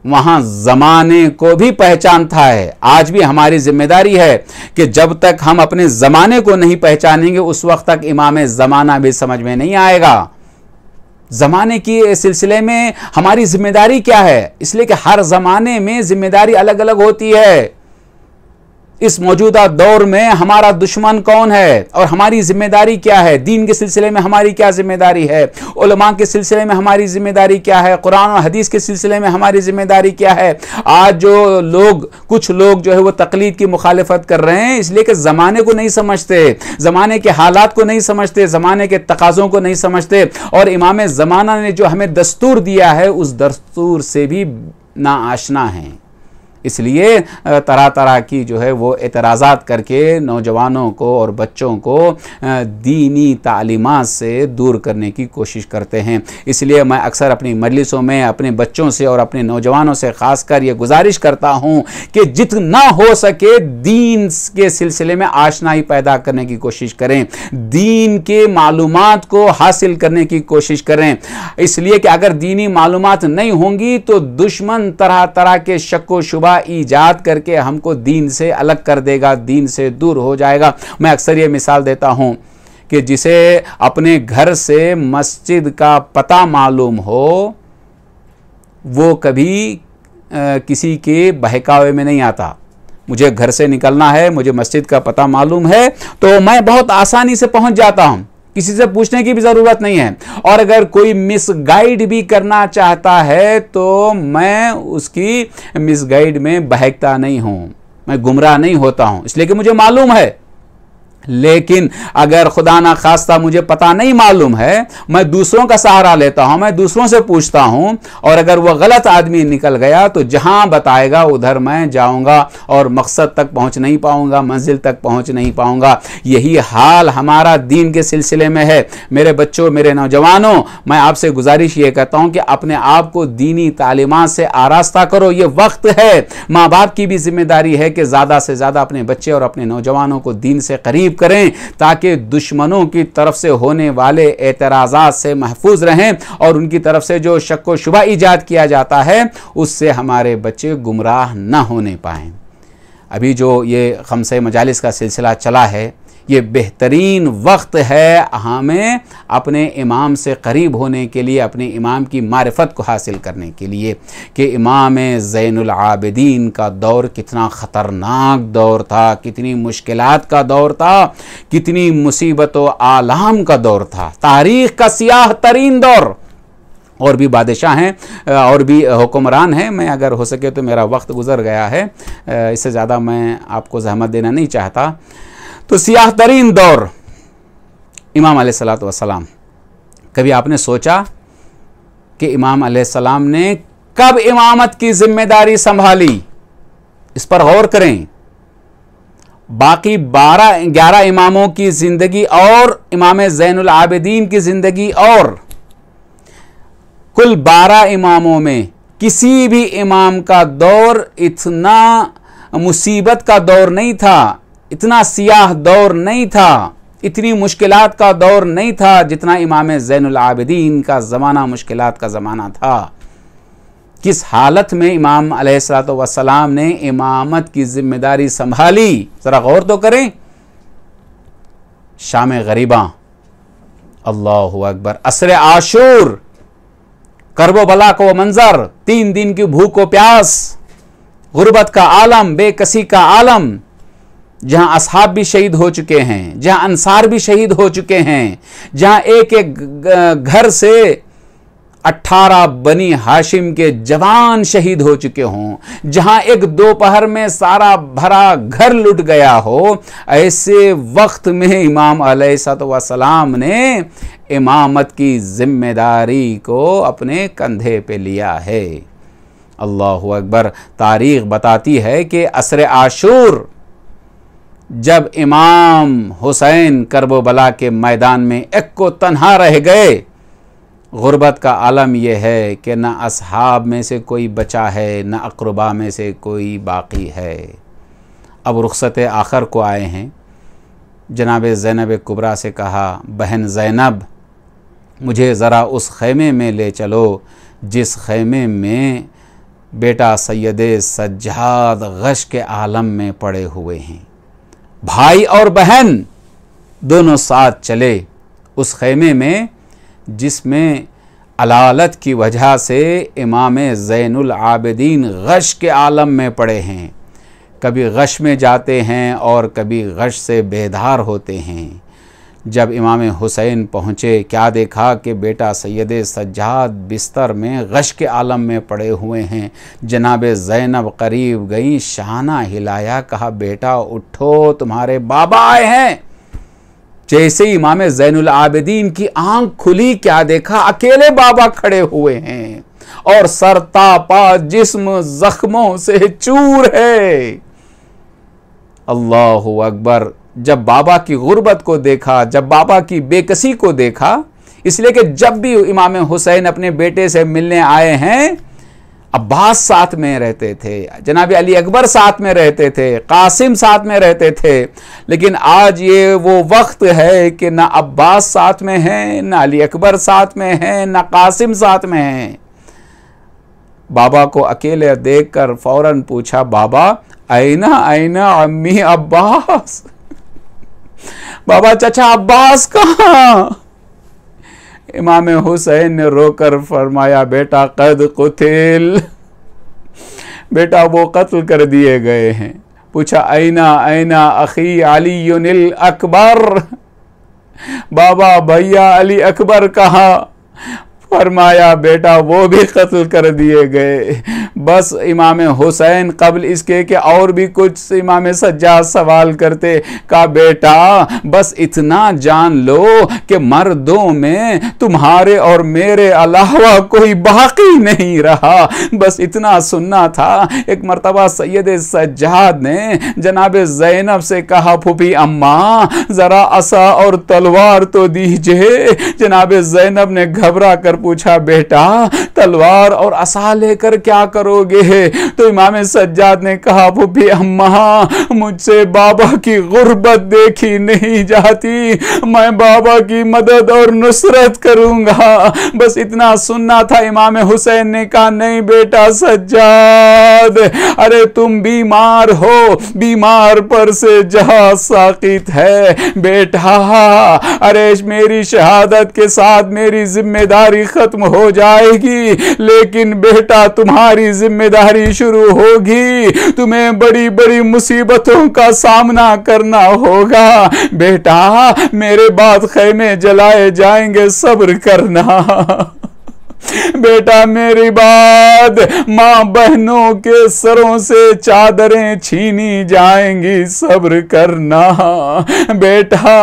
वहां ज़माने को भी पहचानता है आज भी हमारी जिम्मेदारी है कि जब तक हम अपने ज़माने को नहीं पहचानेंगे उस वक्त तक इमाम ज़माना भी समझ में नहीं आएगा ज़माने की सिलसिले में हमारी जिम्मेदारी क्या है इसलिए कि हर ज़माने में जिम्मेदारी अलग अलग होती है इस मौजूदा दौर में हमारा दुश्मन कौन है और हमारी जिम्मेदारी क्या है दीन के सिलसिले में हमारी क्या जिम्मेदारी है उलमा के सिलसिले में हमारी जिम्मेदारी क्या है कुरान और हदीस के सिलसिले में हमारी जिम्मेदारी क्या है आज जो लोग कुछ लोग जो है वो तकलीद की मुखालफत कर रहे हैं इसलिए कि ज़माने को नहीं समझते ज़माने के हालात को नहीं समझते ज़माने के तकाज़ों को नहीं समझते और इमाम ज़माना ने जो हमें दस्तूर दिया है उस दस्तूर से भी ना आशना है इसलिए तरह तरह की जो है वो एतराज़ात करके नौजवानों को और बच्चों को दीनी तालीमत से दूर करने की कोशिश करते हैं इसलिए मैं अक्सर अपनी मजलिसों में अपने बच्चों से और अपने नौजवानों से ख़ास कर ये गुजारिश करता हूँ कि जितना हो सके दीन के सिलसिले में आशनाई पैदा करने की कोशिश करें दीन के मालूम को हासिल करने की कोशिश करें इसलिए कि अगर दीनी मालूम नहीं होंगी तो दुश्मन तरह तरह के शक व शुबा फतवा ईजाद करके हमको दीन से अलग कर देगा दीन से दूर हो जाएगा मैं अक्सर ये मिसाल देता हूँ कि जिसे अपने घर से मस्जिद का पता मालूम हो वो कभी आ, किसी के बहकावे में नहीं आता मुझे घर से निकलना है मुझे मस्जिद का पता मालूम है तो मैं बहुत आसानी से पहुंच जाता हूं किसी से पूछने की भी ज़रूरत नहीं है और अगर कोई मिसगाइड भी करना चाहता है तो मैं उसकी मिसगाइड में बहकता नहीं हूं मैं गुमराह नहीं होता हूं इसलिए कि मुझे मालूम है लेकिन अगर खुदा ना खास्ता मुझे पता नहीं मालूम है मैं दूसरों का सहारा लेता हूं मैं दूसरों से पूछता हूं और अगर वह गलत आदमी निकल गया तो जहां बताएगा उधर मैं जाऊंगा और मकसद तक पहुंच नहीं पाऊंगा मंजिल तक पहुंच नहीं पाऊंगा यही हाल हमारा दीन के सिलसिले में है मेरे बच्चों मेरे नौजवानों मैं आपसे गुजारिश ये करता हूं कि अपने आप को दीनी तालीमत से आरास्ता करो ये वक्त है माँ बाप की भी जिम्मेदारी है कि ज़्यादा से ज़्यादा अपने बच्चे और अपने नौजवानों को दीन से करीब करें ताकि दुश्मनों की तरफ से होने वाले एतराज़ा से महफूज रहें और उनकी तरफ से जो शक व शुबा ईजाद किया जाता है उससे हमारे बच्चे गुमराह ना होने पाएँ अभी जो ये खमसे मजालस का सिलसिला चला है ये बेहतरीन वक्त है हमें अपने इमाम से करीब होने के लिए अपने इमाम की मारफत को हासिल करने के लिए कि इमाम ज़ैनआबदीन का दौर कितना ख़तरनाक दौर था कितनी मुश्किल का दौर था कितनी मुसीबत आलाम का दौर था तारीख़ का सियाह तरीन दौर और भी बादशाह हैं और भी हुक्मरान हैं मैं अगर हो सके तो मेरा वक्त गुज़र गया है इससे ज़्यादा मैं आपको जहमत देना नहीं चाहता तो सियाह तरीन दौर इमाम सलात वसलाम कभी आपने सोचा कि इमाम सलाम ने कब इमामत की जिम्मेदारी संभाली इस पर गौर करें बाकी बारह ग्यारह इमामों की ज़िंदगी और इमाम ज़ैन आबिदीन की ज़िंदगी और कुल बारह इमामों में किसी भी इमाम का दौर इतना मुसीबत का दौर नहीं था इतना सियाह दौर नहीं था इतनी मुश्किलात का दौर नहीं था जितना इमाम ज़ैनआबदीन का ज़माना मुश्किलात का ज़माना था किस हालत में इमाम अलैहिस्सलाम ने इमामत की जिम्मेदारी संभाली ज़रा गौर तो करें शाम गरीबा अल्लाह अकबर असर आशूर करबो बला को मंज़र तीन दिन की भूख को प्यास गुर्बत का आलम बेकसी का आलम जहां असहाब भी शहीद हो चुके हैं जहां अंसार भी शहीद हो चुके हैं जहां एक एक घर से अट्ठारह बनी हाशिम के जवान शहीद हो चुके हों जहां एक दोपहर में सारा भरा घर लुट गया हो ऐसे वक्त में इमाम सलाम ने इमामत की जिम्मेदारी को अपने कंधे पे लिया है अल्लाह अकबर तारीख बताती है कि असर आशूर जब इमाम हुसैन करबोबला के मैदान में को तन्हा रह गए गुरबत का आलम यह है कि न असहाब में से कोई बचा है न अकरबा में से कोई बाकी है अब रुखसत आखर को आए हैं जनाब ज़ैनब कुबरा से कहा बहन ज़ैनब मुझे ज़रा उस खेमे में ले चलो जिस खेमे में बेटा सैद सज्जाद गश के आलम में पड़े हुए हैं भाई और बहन दोनों साथ चले उस खेमे में जिसमें अलालत की वजह से इमाम ज़ैनुल आबदीन गश के आलम में पड़े हैं कभी गश में जाते हैं और कभी गश से बेदार होते हैं जब इमाम हुसैन पहुँचे क्या देखा कि बेटा सैद सज्जाद बिस्तर में गश के आलम में पड़े हुए हैं जनाब जैनब करीब गई शाना हिलाया कहा बेटा उठो तुम्हारे बाबा आए हैं जैसे इमाम जैनुल आबिदीन की आंख खुली क्या देखा अकेले बाबा खड़े हुए हैं और सरतापा जिस्म जख्मों से चूर है अल्लाह अकबर जब बाबा की गुर्बत को देखा जब बाबा की बेकसी को देखा इसलिए कि जब भी इमाम हुसैन अपने बेटे से मिलने आए हैं अब्बास साथ में रहते थे जनाब अली अकबर साथ में रहते थे कासिम साथ में रहते थे लेकिन आज ये वो वक्त है कि ना अब्बास साथ में हैं ना अली अकबर साथ में हैं ना कासिम साथ में हैं बाबा को अकेले देखकर फौरन पूछा बाबा आईना आईना अम्मी अब्बास बाबा चचा अब्बास कहा इमाम हुसैन ने रोकर फरमाया बेटा कद कुतिल बेटा वो कत्ल कर दिए गए हैं पूछा ऐना ऐना अखी अली अकबर बाबा भैया अली अकबर कहा फरमाया बेटा वो भी कत्ल कर दिए गए बस इमाम हुसैन कबल इसके कि और भी कुछ इमाम सज्जा सवाल करते का बेटा बस इतना जान लो कि मर्दों में तुम्हारे और मेरे अलावा कोई बाकी नहीं रहा बस इतना सुनना था एक मरतबा सैद सज्जाद ने जनाब जैनब से कहा फूफी अम्मा ज़रा असा और तलवार तो दीजिए जनाब जैनब ने घबरा कर पूछा बेटा तलवार और असा लेकर क्या करोगे तो इमाम सज्जाद ने कहा भी अम्मा मुझसे बाबा की गुर्बत देखी नहीं जाती मैं बाबा की मदद और नुसरत करूंगा बस इतना सुनना था इमाम हुसैन ने कहा नहीं बेटा सज्जाद अरे तुम बीमार हो बीमार पर से जहा साकित है बेटा अरे मेरी शहादत के साथ मेरी जिम्मेदारी खत्म हो जाएगी लेकिन बेटा तुम्हारी जिम्मेदारी शुरू होगी तुम्हें बड़ी बड़ी मुसीबतों का सामना करना होगा बेटा मेरे बाद खेमे जलाए जाएंगे सब्र करना बेटा मेरी बात माँ बहनों के सरों से चादरें छीनी जाएंगी सब्र करना बेटा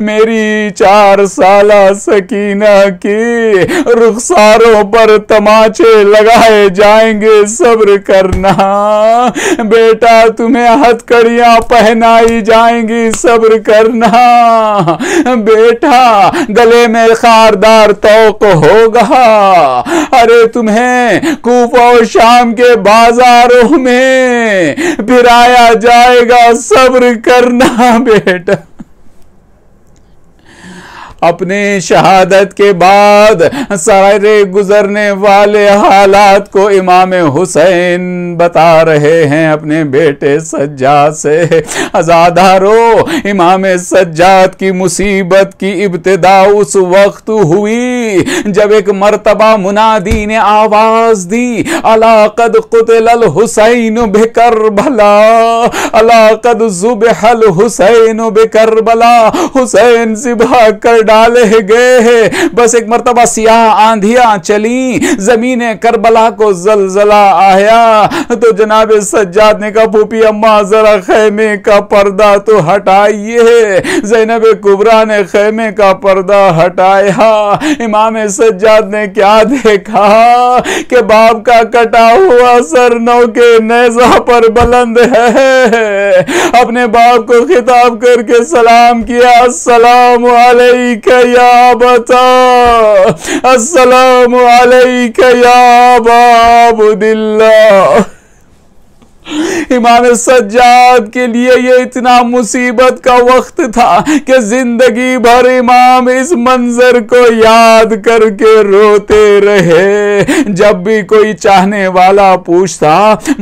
मेरी चार साल सकीना की रुखसारों पर तमाचे लगाए जाएंगे सब्र करना बेटा तुम्हें हथकड़ियां पहनाई जाएंगी सब्र करना बेटा गले में खारदार तो होगा अरे तुम्हें कूफा और शाम के बाजारों में फिराया जाएगा सब्र करना बेटा अपने शहादत के बाद सारे गुजरने वाले हालात को इमाम हुसैन बता रहे हैं अपने बेटे सज्जाद से आजादारो इमाम सज्जाद की मुसीबत की इब्तदा उस वक्त हुई जब एक मरतबा मुनादी ने आवाज दी अलाकद कुतल हुसैन बेकर भला अलाकद जुबहल हुसैन बेकर भला हुसैन सिबा कर डाले गए हैं बस एक मरतबा सियाह आंधिया चली जमीन करबला को जलजला आया तो जनाब सज्जाद ने कहा फूफी अम्मा जरा खेमे का पर्दा तो हटाइए जैनब कुबरा ने खेमे का पर्दा हटाया इमाम सज्जाद ने क्या देखा कि बाप का कटा हुआ सर नौ के नेजा पर बुलंद है अपने बाप को खिताब करके सलाम किया सलाम वाले عليك يا أبتا السلام عليك يا أبا عبد الله इमाम सज्जाद के लिए ये इतना मुसीबत का वक्त था कि जिंदगी भर इमाम इस मंजर को याद करके रोते रहे जब भी कोई चाहने वाला पूछता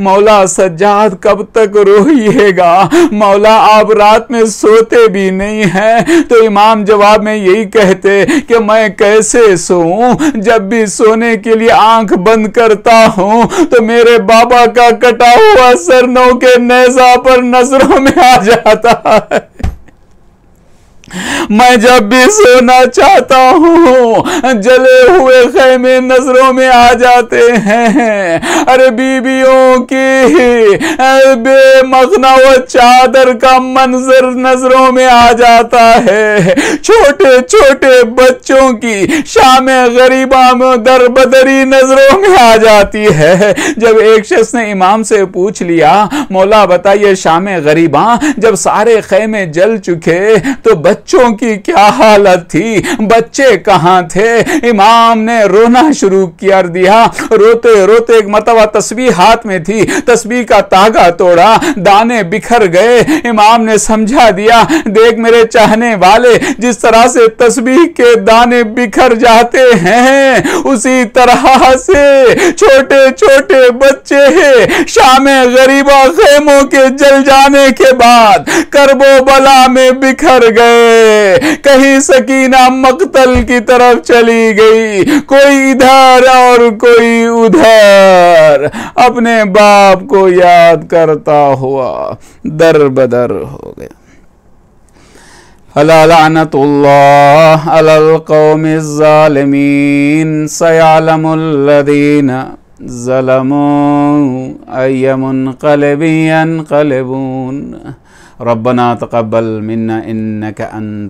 मौला सज्जाद कब तक रोइएगा मौला आप रात में सोते भी नहीं हैं तो इमाम जवाब में यही कहते कि मैं कैसे सोऊं जब भी सोने के लिए आंख बंद करता हूं तो मेरे बाबा का कटा हुआ सरनों के नेजा पर नजरों में आ जाता है मैं जब भी सोना चाहता हूँ जले हुए खेमे नजरों में आ जाते हैं अरे बीबियों की बेमखना व चादर का मंजर नजरों में आ जाता है छोटे छोटे बच्चों की शाम गरीबा में दरबदरी नजरों में आ जाती है जब एक शख्स ने इमाम से पूछ लिया मौला बताइए शाम गरीबा जब सारे खेमे जल चुके तो बच बच्चों की क्या हालत थी बच्चे कहाँ थे इमाम ने रोना शुरू कर दिया रोते रोते एक मरतबा तस्वीर हाथ में थी तस्वीर का तागा तोड़ा दाने बिखर गए इमाम ने समझा दिया देख मेरे चाहने वाले जिस तरह से तस्वीर के दाने बिखर जाते हैं उसी तरह से छोटे छोटे बच्चे शाम गरीबा खेमों के जल जाने के बाद करबो बला में बिखर गए कहीं सकीना मकतल की तरफ चली गई कोई इधर और कोई उधर अपने बाप को याद करता हुआ दर बदर हो गया कौम सयालमदीन ज़लमो अयमन कलबियन कलबून रबना तकबल मन्ना इन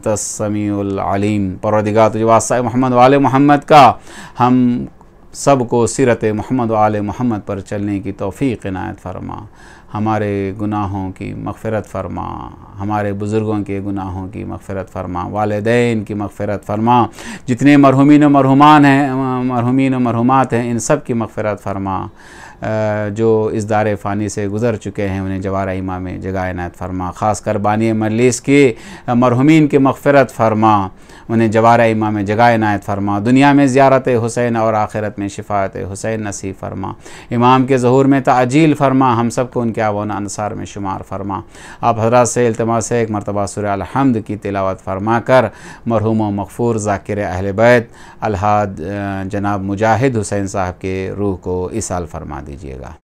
कसमीम परदगा तुजवासा मोहम्मद वाल मोहम्मद का हम सब को सीरत मोहम्मद आल मोहम्मद पर चलने की तोफ़ी इनायत फरमा हमारे गुनाहों की मगफ़रत फरमा हमारे बुज़ुर्गों के गुनाहों की मगफ़रत फरमा वालदेन की मगफ़रत फरमा जितने मरहुमिन मरहुमान हैं मरहुमिन मरहुमात हैं इन सब की मगफ़रत फरमा जो इस दार फ़ानी से गुज़र चुके हैं उन्हें जवार इमाम जगह नायत फरमा ख़ास कर बानी मलिस की मरहुमीन के मगफरत फरमा उन्हें जवार इमाम जगह नायत फरमा दुनिया में ज़्यारत हुसैन और आखिरत में शिफात हुसैन नसीब फरमा इमाम के जहूर में तजील फरमा हम सब को उनके आवन अनसार में शुमार फरमा आप हजरात से से एक मरतबा अलहमद की तिलावत फरमा कर मरहूम मकफूर जाकिर अहल बैत अलहद जनाब मुजाहिद हुसैन साहब के रूह को इसाल फरमा दीजिएगा